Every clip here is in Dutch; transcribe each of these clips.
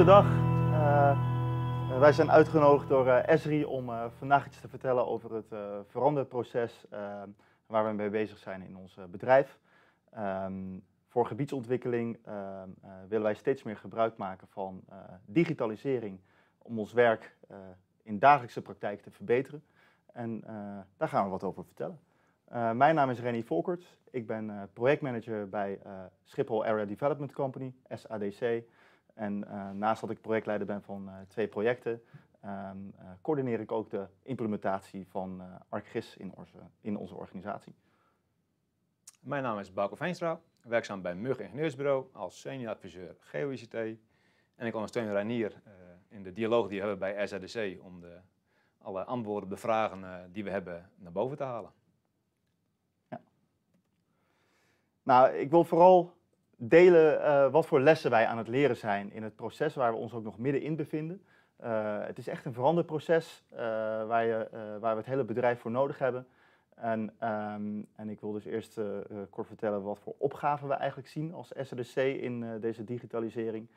Goedendag. dag. Eh, eh, wij zijn uitgenodigd door uh, Esri om vandaag iets te vertellen over het veranderproces waar we mee bezig zijn in ons bedrijf. Ehm, voor gebiedsontwikkeling ehm, willen wij steeds meer gebruik maken van digitalisering om ons werk in dagelijkse praktijk te verbeteren. En daar gaan we wat over vertellen. mijn naam is René Volkert. Ik ben projectmanager bij Schiphol Area Development Company, SADC. En eh, naast dat ik projectleider ben van eh, twee projecten, um, coördineer ik ook de implementatie van ArcGIS in onze, in onze organisatie. Mijn naam is Bauke Veenstra, werkzaam bij Mug Ingenieursbureau als senior adviseur GeoICT. En ik ondersteun Reinier in de dialoog die we hebben bij SRDC om de, alle antwoorden op de vragen die we hebben naar boven te halen. Nou, ik wil vooral delen eh, wat voor lessen wij aan het leren zijn in het proces waar we ons ook nog middenin bevinden. Eh, het is echt een veranderproces uh, waar, je, waar we het hele bedrijf voor nodig hebben. En, ehm, en ik wil dus eerst kort vertellen wat voor opgaven we eigenlijk zien als SRC in deze digitalisering.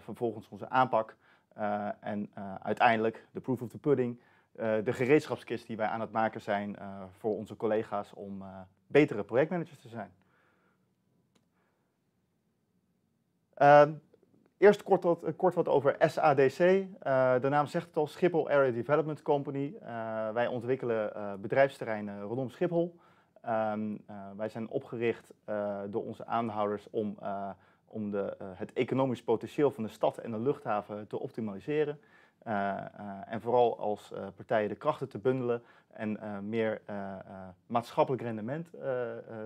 vervolgens onze aanpak en uiteindelijk de proof of the pudding. de gereedschapskist die wij aan het maken zijn voor onze collega's om betere projectmanagers te zijn. Ehm, eerst kort wat, eh, kort wat, over SADC. Eh, de naam zegt het al, Schiphol Area Development Company. Eh, wij ontwikkelen bedrijfsterreinen rondom Schiphol. Ehm, wij zijn opgericht door onze aandeelhouders om om de, het economisch potentieel van de stad en de luchthaven te optimaliseren. en vooral als partijen de krachten te bundelen en meer maatschappelijk rendement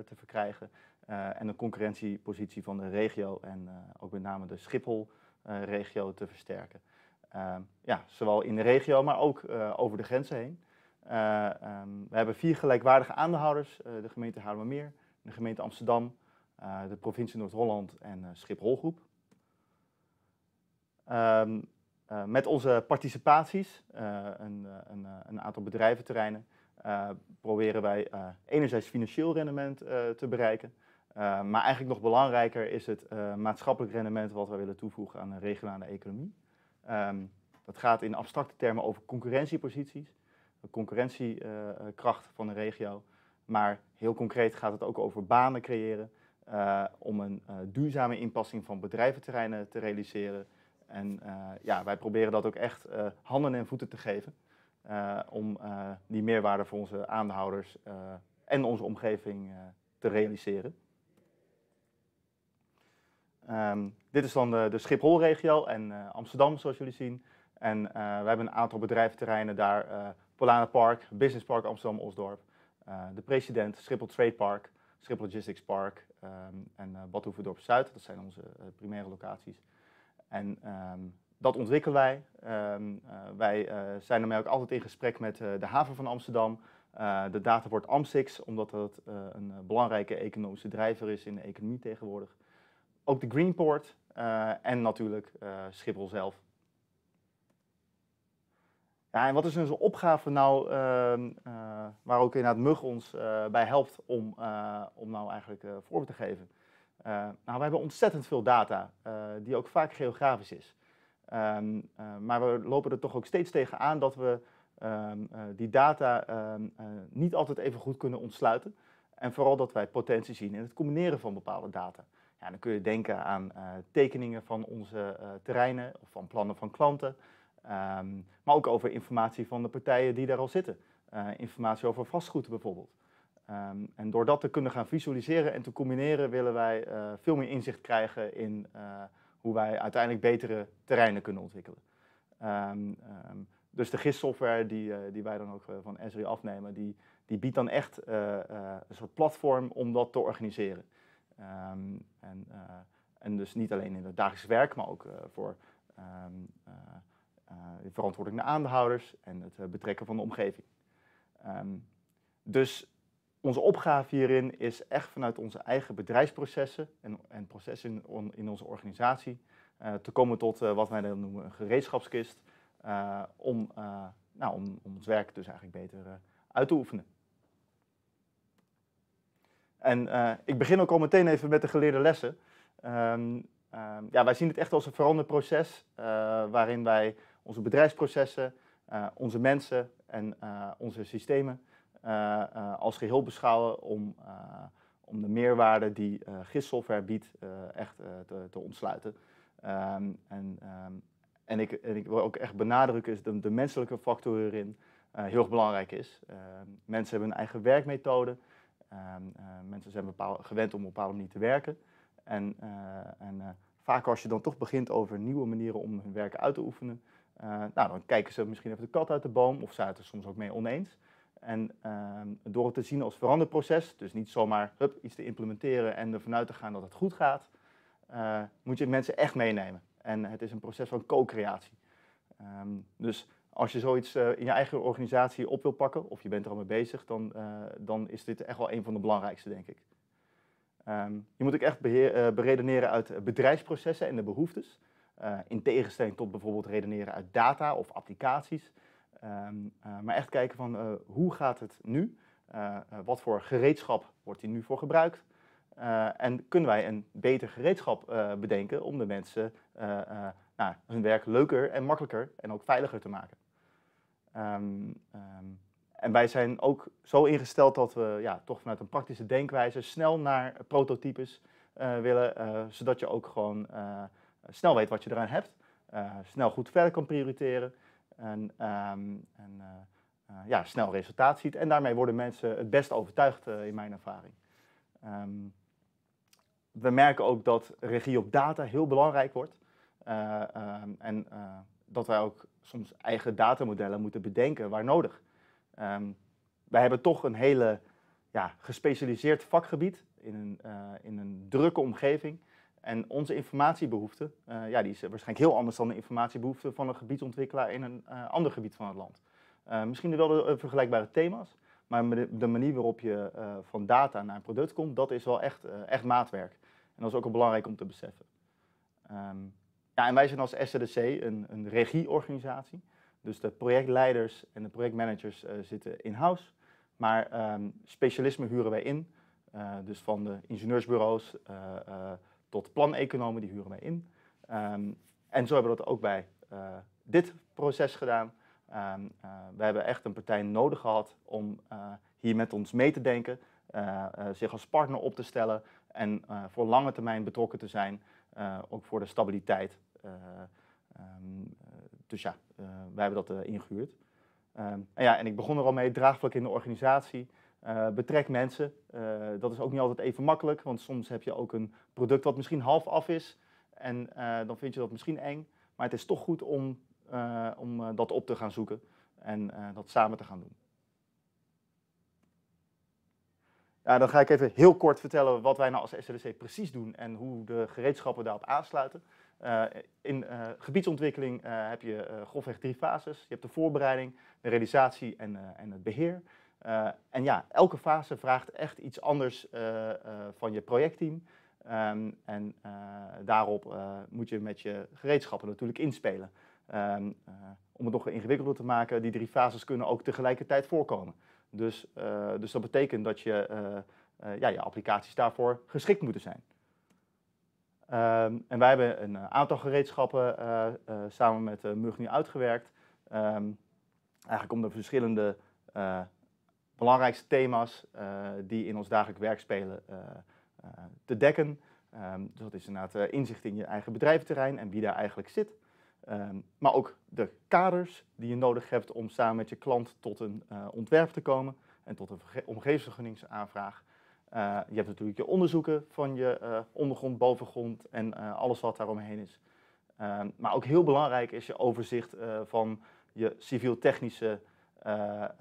te verkrijgen eh, en de concurrentiepositie van de regio en eh, ook met name de Schiphol-regio te versterken. Ehm, ja, zowel in de regio, maar ook eh, over de grenzen heen. Ehm, we hebben vier gelijkwaardige aandeelhouders, de gemeente Haarlemmermeer, de gemeente Amsterdam, de provincie Noord-Holland en Schipholgroep. Ehm, met onze participaties, een, een, een, aantal bedrijventerreinen, proberen wij enerzijds financieel rendement te bereiken, eh, maar eigenlijk nog belangrijker is het eh, maatschappelijk rendement wat we willen toevoegen aan een regionale economie. Ehm, dat gaat in abstracte termen over concurrentieposities, de concurrentiekracht eh, van een regio. Maar heel concreet gaat het ook over banen creëren, om een duurzame inpassing van bedrijventerreinen te realiseren. En ja, wij proberen dat ook echt handen en voeten te geven. om die meerwaarde voor onze aandeelhouders en onze omgeving te realiseren. Ehm, dit is dan de, Schipholregio Schiphol-regio en eh, Amsterdam, zoals jullie zien. En eh, we hebben een aantal bedrijventerreinen daar. Uh, eh, Polana Park, Business Park Amsterdam-Osdorp, de President, Schiphol Trade Park, Schiphol Logistics Park um, en uh, Zuid. Dat zijn onze primaire locaties. En ehm, dat ontwikkelen wij. wij zijn daarmee ook altijd in gesprek met de haven van Amsterdam, de data wordt AMSIX, omdat dat een belangrijke economische drijver is in de economie tegenwoordig ook de Greenport eh, en natuurlijk eh, Schiphol zelf. Ja, en wat is onze dus opgave nou, ehm, eh, waar ook inderdaad Mug ons bij helpt om, om nou eigenlijk vorm te geven? nou, we hebben ontzettend veel data, die ook vaak geografisch is. Ehm, maar we lopen er toch ook steeds tegen aan dat we ehm, die data niet altijd even goed kunnen ontsluiten. En vooral dat wij potentie zien in het combineren van bepaalde data. Ja, dan kun je denken aan eh, tekeningen van onze eh, terreinen of van plannen van klanten. Ehm, maar ook over informatie van de partijen die daar al zitten. Eh, informatie over vastgoed bijvoorbeeld. Ehm, en door dat te kunnen gaan visualiseren en te combineren, willen wij veel meer inzicht krijgen in hoe wij uiteindelijk betere terreinen kunnen ontwikkelen. Ehm, dus de GIS-software die, die wij dan ook van Esri afnemen, die, die biedt dan echt een soort platform om dat te organiseren. Ehm, en, eh, en dus niet alleen in het dagelijks werk, maar ook eh, voor um, verantwoording naar aandeelhouders en het betrekken van de omgeving. Ehm, dus onze opgave hierin is echt vanuit onze eigen bedrijfsprocessen en, en processen in, in, onze organisatie te komen tot wat wij dan noemen een gereedschapskist om, nou, om, om ons werk dus eigenlijk beter uit te oefenen. En eh, ik begin ook al meteen even met de geleerde lessen. Ehm, ehm, ja, wij zien het echt als een veranderproces uh, waarin wij onze bedrijfsprocessen, eh, onze mensen en onze systemen als geheel beschouwen om, om de meerwaarde die GIS-software biedt echt te, te, ontsluiten. Ehm, en, en, ik, en ik wil ook echt benadrukken dat de, de menselijke factor hierin heel erg belangrijk is. mensen hebben hun eigen werkmethode. Ehm, eh, mensen zijn gewend om op een bepaalde manier te werken. En, eh, en eh, vaak als je dan toch begint over nieuwe manieren om hun werk uit te oefenen, nou, dan kijken ze misschien even de kat uit de boom of zijn het er soms ook mee oneens. En ehm, door het te zien als veranderproces, dus niet zomaar hup, iets te implementeren en ervan uit te gaan dat het goed gaat, moet je mensen echt meenemen. En het is een proces van co-creatie. Ehm, dus als je zoiets eh, in je eigen organisatie op wil pakken, of je bent er al mee bezig, dan, eh, dan is dit echt wel een van de belangrijkste, denk ik. Ehm, je moet ook echt beheer, eh, beredeneren uit bedrijfsprocessen en de behoeftes. in tegenstelling tot bijvoorbeeld redeneren uit data of applicaties. Ehm, maar echt kijken van hoe gaat het nu? wat voor gereedschap wordt hier nu voor gebruikt? en kunnen wij een beter gereedschap bedenken om de mensen nou, hun werk leuker en makkelijker en ook veiliger te maken. Ehm, ehm, en wij zijn ook zo ingesteld dat we ja, toch vanuit een praktische denkwijze snel naar prototypes eh, willen, eh, zodat je ook gewoon eh, snel weet wat je eraan hebt, snel goed verder kan prioriteren en, ehm, en ja, snel resultaat ziet. En daarmee worden mensen het best overtuigd in mijn ervaring. we merken ook dat regie op data heel belangrijk wordt. Eh, ehm, en eh, dat wij ook soms eigen datamodellen moeten bedenken waar nodig. Ehm, wij hebben toch een hele ja, gespecialiseerd vakgebied in een, eh, in een drukke omgeving. En onze informatiebehoefte ja, die is waarschijnlijk heel anders dan de informatiebehoefte van een gebiedsontwikkelaar in een ander gebied van het land. misschien wel de, vergelijkbare thema's, maar de manier waarop je van data naar een product komt, dat is wel echt, echt maatwerk. En dat is ook belangrijk om te beseffen. Ehm, ja, en wij zijn als SRDC een, een regieorganisatie. Dus de projectleiders en de projectmanagers eh, zitten in-house. Maar um, huren wij in. Eh, dus van de ingenieursbureaus uh, tot planeconomen, die huren wij in. Ehm, en zo hebben we dat ook bij dit proces gedaan. Um, we hebben echt een partij nodig gehad om hier met ons mee te denken, zich als partner op te stellen en voor lange termijn betrokken te zijn, ook voor de stabiliteit eh, ehm, eh, dus ja, eh, wij hebben dat ingehuurd. Ehm, en, ja, en ik begon er al mee, draagvlak in de organisatie. betrek mensen. dat is ook niet altijd even makkelijk, want soms heb je ook een product wat misschien half af is. En dan vind je dat misschien eng. Maar het is toch goed om, om dat op te gaan zoeken en dat samen te gaan doen. Ja, dan ga ik even heel kort vertellen wat wij nou als SLC precies doen en hoe de gereedschappen daarop aansluiten. Eh, in eh, gebiedsontwikkeling eh, heb je grofweg drie fases. Je hebt de voorbereiding, de realisatie en, en het beheer. en ja, elke fase vraagt echt iets anders van je projectteam. Ehm, en daarop moet je met je gereedschappen natuurlijk inspelen. Ehm, om het nog ingewikkelder te maken, die drie fases kunnen ook tegelijkertijd voorkomen. Dus, dus dat betekent dat je, ja, je applicaties daarvoor geschikt moeten zijn. Ehm, en wij hebben een eh, aantal gereedschappen eh, eh, samen met uh, Mugni uitgewerkt. Ehm, eigenlijk om de verschillende belangrijkste thema's die in ons dagelijk werk spelen te dekken. Ehm, dus dat is inderdaad inzicht in je eigen bedrijventerrein en wie daar eigenlijk zit. maar ook de kaders die je nodig hebt om samen met je klant tot een ontwerp te komen en tot een omgevingsvergunningsaanvraag. Eh, je hebt natuurlijk je onderzoeken van je eh, ondergrond, bovengrond en eh, alles wat daaromheen is. Ehm, maar ook heel belangrijk is je overzicht van je civiel-technische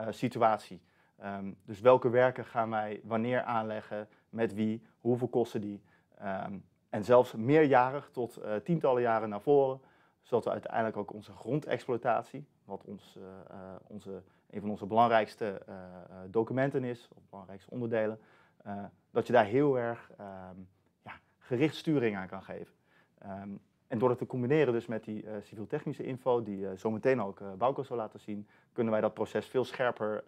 situatie. Ehm, dus welke werken gaan wij wanneer aanleggen, met wie, hoeveel kosten die. Um, en zelfs meerjarig tot tientallen jaren naar voren, zodat we uiteindelijk ook onze grondexploitatie, wat ons, onze, een van onze belangrijkste documenten is, of belangrijkste onderdelen, eh, dat je daar heel erg um, ja, gericht sturing aan kan geven. Ehm, en door dat te combineren dus met die uh, civiel-technische info, die uh, zometeen ook uh, Bouco zal laten zien, kunnen wij dat proces veel scherper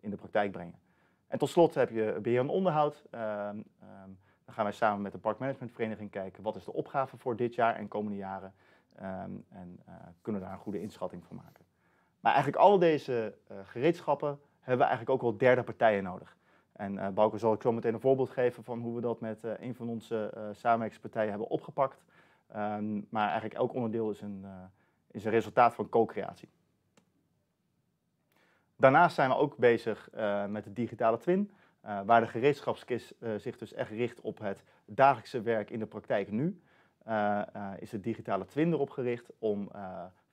in de praktijk brengen. En tot slot heb je beheer en onderhoud. Um, dan gaan wij samen met de parkmanagementvereniging kijken wat is de opgave voor dit jaar en komende jaren. Um, en kunnen daar een goede inschatting van maken. Maar eigenlijk al deze gereedschappen hebben we eigenlijk ook wel derde partijen nodig. En uh, eh, Bouke zal ik zo meteen een voorbeeld geven van hoe we dat met uh, een van onze uh, samenwerkingspartijen hebben opgepakt. Ehm, maar eigenlijk elk onderdeel is een, is een resultaat van co-creatie. Daarnaast zijn we ook bezig met de digitale twin, waar de gereedschapskist zich dus echt richt op het dagelijkse werk in de praktijk nu. is de digitale twin erop gericht om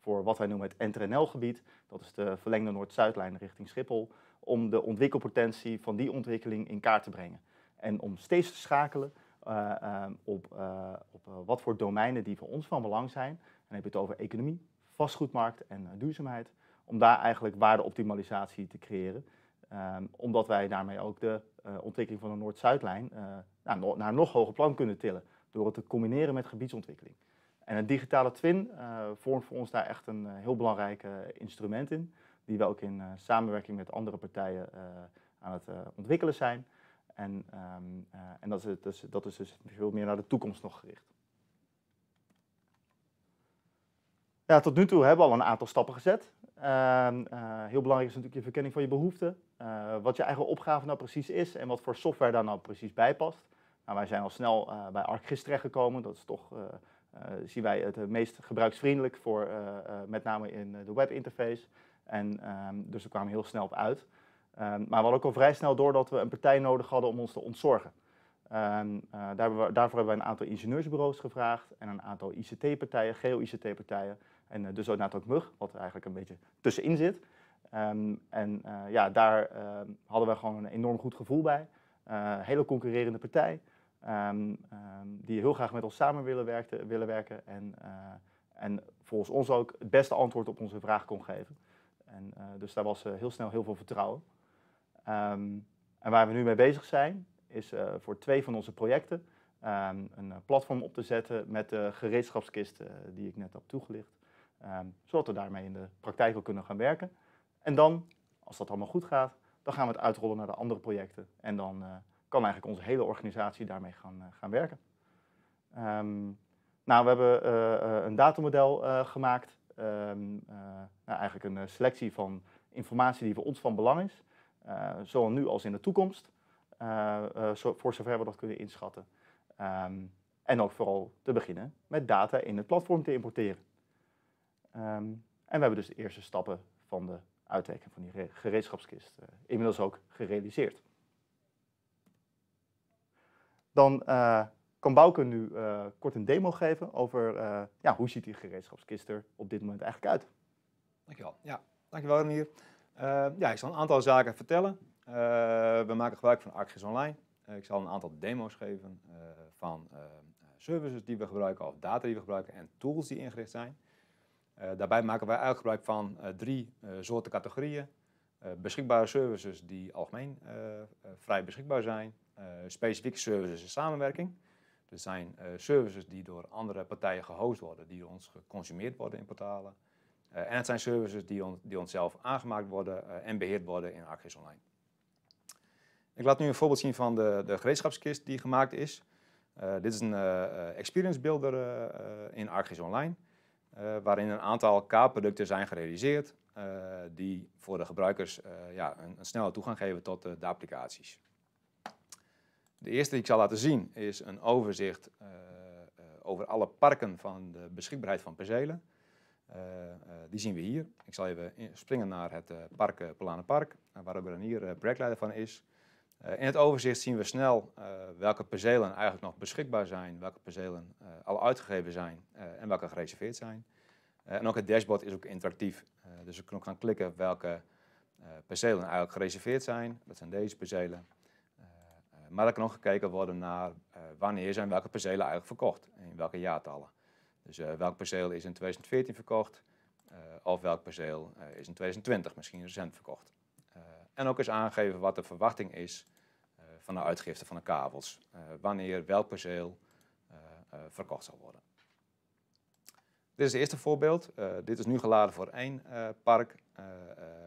voor wat wij noemen het ntrnl gebied dat is de verlengde Noord-Zuidlijn richting Schiphol, om de ontwikkelpotentie van die ontwikkeling in kaart te brengen. En om steeds te schakelen eh, eh, op, eh, op wat voor domeinen die voor ons van belang zijn. En dan heb je het over economie, vastgoedmarkt en duurzaamheid. Om daar eigenlijk waardeoptimalisatie te creëren. Ehm, omdat wij daarmee ook de ontwikkeling van de Noord-Zuidlijn nou, naar een nog hoger plan kunnen tillen. Door het te combineren met gebiedsontwikkeling. En een digitale twin vormt voor ons daar echt een heel belangrijk instrument in die we ook in eh, samenwerking met andere partijen eh, aan het eh, ontwikkelen zijn. En, ehm, en dat, is dus, dat is dus veel meer naar de toekomst nog gericht. Ja, tot nu toe hebben we al een aantal stappen gezet. Ehm, heel belangrijk is natuurlijk je verkenning van je behoeften. wat je eigen opgave nou precies is en wat voor software daar nou precies bij past. Nou, wij zijn al snel bij ArcGIS terechtgekomen. Dat is toch, zien wij, het meest gebruiksvriendelijk voor met name in de webinterface. En, um, dus we kwamen heel snel op uit. Ehm, maar we hadden ook al vrij snel door dat we een partij nodig hadden om ons te ontzorgen. Ehm, eh, daar we, daarvoor hebben we een aantal ingenieursbureaus gevraagd en een aantal ICT-partijen, geo-ICT-partijen. En uh, dus inderdaad ook MUG, wat er eigenlijk een beetje tussenin zit. en eh, ja, daar hadden we gewoon een enorm goed gevoel bij. hele concurrerende partij, die heel graag met ons samen willen, werken, willen werken. En, en volgens ons ook het beste antwoord op onze vraag kon geven. En, eh, dus daar was eh, heel snel heel veel vertrouwen. Ehm, en waar we nu mee bezig zijn, is eh, voor twee van onze projecten ehm, een platform op te zetten met de gereedschapskisten die ik net heb toegelicht. Ehm, zodat we daarmee in de praktijk ook kunnen gaan werken. En dan, als dat allemaal goed gaat, dan gaan we het uitrollen naar de andere projecten. En dan kan eigenlijk onze hele organisatie daarmee gaan, gaan werken. nou, we hebben een datamodel uh, gemaakt Ehm, eh, nou, eigenlijk een eh, selectie van informatie die voor ons van belang is, eh, zowel nu als in de toekomst, voor zover we dat kunnen inschatten. Ehm, en ook vooral te beginnen met data in het platform te importeren. Ehm, en we hebben dus de eerste stappen van de uitwerking van die gereedschapskist inmiddels ook gerealiseerd. Dan kan Bouke nu eh, kort een demo geven over eh, ja, hoe ziet die gereedschapskist er op dit moment eigenlijk uit? Dankjewel. Ja, dankjewel Renier. Uh, eh, ja, ik zal een aantal zaken vertellen. we maken gebruik van ArcGIS Online. ik zal een aantal demo's geven van services die we gebruiken of data die we gebruiken en tools die ingericht zijn. daarbij maken wij eigenlijk gebruik van drie soorten categorieën. beschikbare services die algemeen vrij beschikbaar zijn. specifieke services en samenwerking. Er zijn eh, services die door andere partijen gehost worden, die ons geconsumeerd worden in portalen. Eh, en het zijn services die, die onszelf aangemaakt worden eh, en beheerd worden in ArcGIS Online. Ik laat nu een voorbeeld zien van de, de gereedschapskist die gemaakt is. dit is een experience builder in ArcGIS Online, waarin een aantal K-producten zijn gerealiseerd die voor de gebruikers ja, een, een snelle toegang geven tot de applicaties. De eerste die ik zal laten zien is een overzicht eh, eh, over alle parken van de beschikbaarheid van percelen. Eh, die zien we hier. Ik zal even springen naar het park uh, Park, waar dan hier projectleider van is. in het overzicht zien we snel welke percelen eigenlijk nog beschikbaar zijn, welke percelen al uitgegeven zijn en welke gereserveerd zijn. en ook het dashboard is ook interactief, dus we kunnen ook gaan klikken welke percelen eigenlijk gereserveerd zijn. Dat zijn deze percelen maar er kan ook gekeken worden naar eh, wanneer zijn welke percelen eigenlijk verkocht, en in welke jaartallen. Dus eh, welk perceel is in 2014 verkocht, eh, of welk perceel is in 2020 misschien recent verkocht. en ook eens aangeven wat de verwachting is van de uitgifte van de kabels, wanneer welk perceel verkocht zal worden. Dit is het eerste voorbeeld. dit is nu geladen voor één park.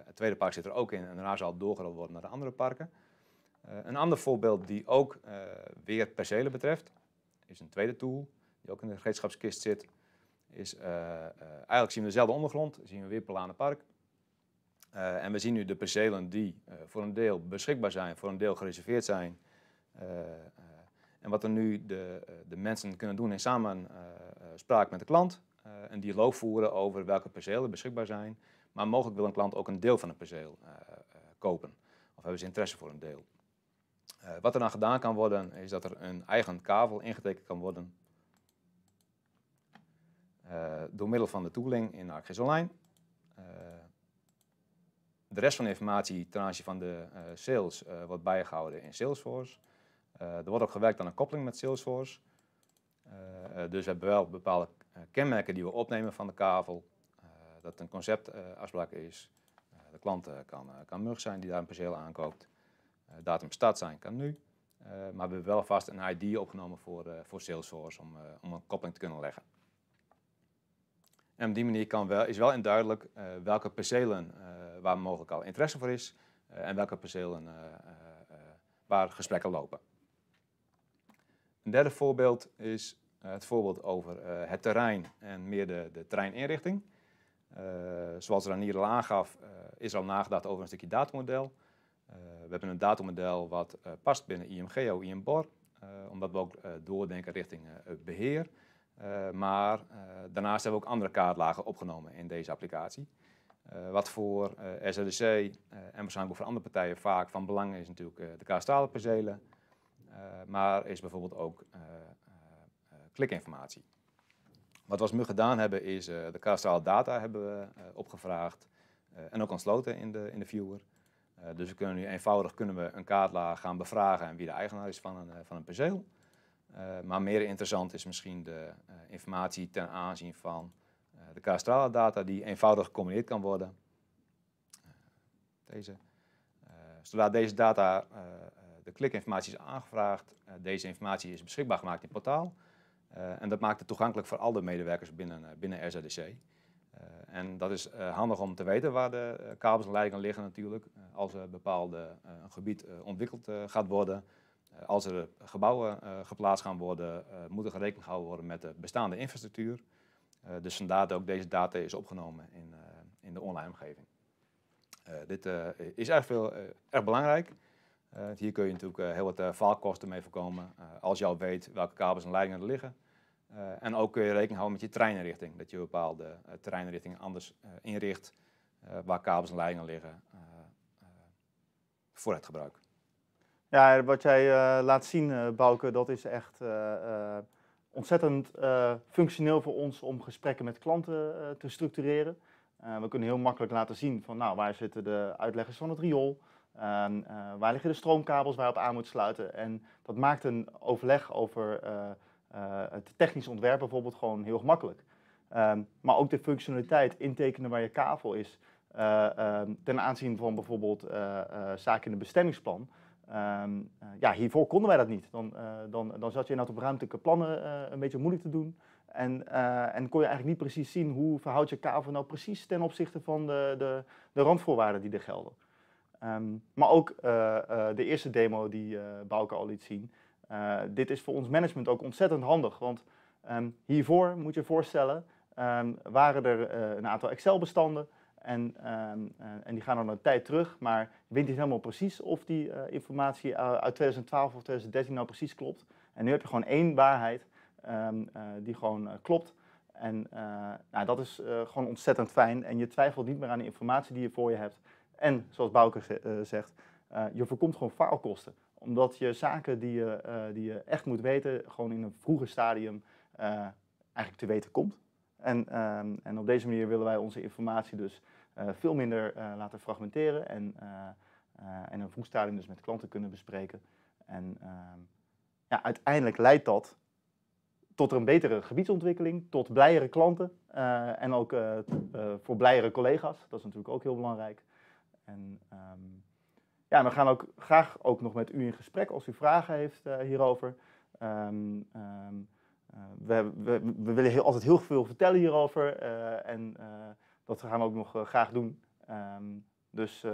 het tweede park zit er ook in en daarna zal het doorgerold worden naar de andere parken. Eh, een ander voorbeeld die ook eh, weer percelen betreft, is een tweede tool die ook in de gereedschapskist zit. Is, eh, eigenlijk zien we dezelfde ondergrond, zien we weer Palanenpark. Uh, en we zien nu de percelen die voor een deel beschikbaar zijn, voor een deel gereserveerd zijn. en wat er nu de, de, mensen kunnen doen in samenspraak met de klant. een dialoog voeren over welke percelen beschikbaar zijn. Maar mogelijk wil een klant ook een deel van een perceel kopen. Of hebben ze interesse voor een deel. Eh, wat er dan gedaan kan worden, is dat er een eigen kavel ingetekend kan worden eh, door middel van de tooling in ArcGIS Online. Eh, de rest van de informatie ten aanzien van de sales wordt bijgehouden in Salesforce. er wordt ook gewerkt aan een koppeling met Salesforce. dus we hebben wel bepaalde kenmerken die we opnemen van de kavel. dat een conceptafspraak is. de klant kan, kan mug zijn die daar een perceel aankoopt. Eh, datum start zijn kan nu. Eh, maar we hebben wel vast een ID opgenomen voor, eh, voor Salesforce om, om een koppeling te kunnen leggen. En op die manier kan wel, is wel in duidelijk welke percelen waar mogelijk al interesse voor is en welke percelen waar gesprekken lopen. Een derde voorbeeld is het voorbeeld over het terrein en meer de, de terreininrichting. zoals Ranier al aangaf, is al nagedacht over een stukje datamodel. Eh, we hebben een datamodel wat eh, past binnen IMGO, IMBOR, eh, omdat we ook doordenken richting het beheer. maar daarnaast hebben we ook andere kaartlagen opgenomen in deze applicatie. wat voor uh, en waarschijnlijk ook voor andere partijen vaak van belang is natuurlijk de karstalen percelen. maar is bijvoorbeeld ook klikinformatie. Wat we als MUG gedaan hebben is de karstalen data hebben we opgevraagd en ook ontsloten in de, in de viewer. Eh, dus we kunnen nu eenvoudig kunnen we een kaartlaag gaan bevragen en wie de eigenaar is van een, eh, van een perceel. Eh, maar meer interessant is misschien de informatie ten aanzien van de kadastrale data die eenvoudig gecombineerd kan worden. deze. zodra deze data de klikinformatie is aangevraagd. deze informatie is beschikbaar gemaakt in het portaal. en dat maakt het toegankelijk voor alle medewerkers binnen, binnen RZDC. Eh, en dat is eh, handig om te weten waar de eh, kabels en leidingen liggen natuurlijk. als er bepaald gebied ontwikkeld gaat worden, als er gebouwen geplaatst gaan worden, moet er rekening gehouden worden met de bestaande infrastructuur. dus vandaar ook deze data is opgenomen in, in de online omgeving. dit is erg, veel, erg belangrijk. hier kun je natuurlijk heel wat faalkosten mee voorkomen. als je al weet welke kabels en leidingen er liggen, eh, en ook kun je rekening houden met je treinrichting. Dat je bepaalde uh, treinrichtingen anders eh, inricht waar kabels en leidingen liggen voor het gebruik. Ja, wat jij laat zien, Bouke, dat is echt ontzettend functioneel voor ons om gesprekken met klanten te structureren. we kunnen heel makkelijk laten zien van nou, waar zitten de uitleggers van het riool, waar liggen de stroomkabels waar je op aan moet sluiten. En dat maakt een overleg over eh, het technisch ontwerp bijvoorbeeld gewoon heel gemakkelijk. Ehm, maar ook de functionaliteit, intekenen waar je kavel is, eh, ehm, ten aanzien van bijvoorbeeld eh, zaken in het bestemmingsplan. Ehm, ja, hiervoor konden wij dat niet. Dan, dan, dan zat je inderdaad op ruimtelijke plannen een beetje moeilijk te doen. En, en, kon je eigenlijk niet precies zien hoe verhoudt je kavel nou precies ten opzichte van de, de, de randvoorwaarden die er gelden. maar ook de eerste demo die Bouke al liet zien, eh, dit is voor ons management ook ontzettend handig, want ehm, hiervoor moet je voorstellen, ehm, waren er eh, een aantal Excel-bestanden en, ehm, eh, en die gaan dan een tijd terug, maar je weet niet helemaal precies of die informatie uit 2012 of 2013 nou precies klopt. En nu heb je gewoon één waarheid die gewoon klopt. En nou, dat is gewoon ontzettend fijn en je twijfelt niet meer aan de informatie die je voor je hebt. En zoals Bouke zegt, je voorkomt gewoon faalkosten omdat je zaken die je, eh, die je echt moet weten, gewoon in een vroeger stadium eh, eigenlijk te weten komt. En, ehm, en op deze manier willen wij onze informatie dus eh, veel minder laten fragmenteren en, in een vroeg stadium dus met klanten kunnen bespreken. En ehm, ja, uiteindelijk leidt dat tot een betere gebiedsontwikkeling, tot blijere klanten en ook voor blijere collega's. Dat is natuurlijk ook heel belangrijk. En, ehm, ja, we gaan ook graag ook nog met u in gesprek als u vragen heeft eh, hierover. Ehm, ehm, eh, we, we, we, willen heel, altijd heel veel vertellen hierover eh, en dat gaan we ook nog graag doen. Ehm, dus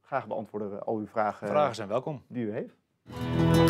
graag beantwoorden al uw vragen. Vragen zijn welkom. Die u heeft.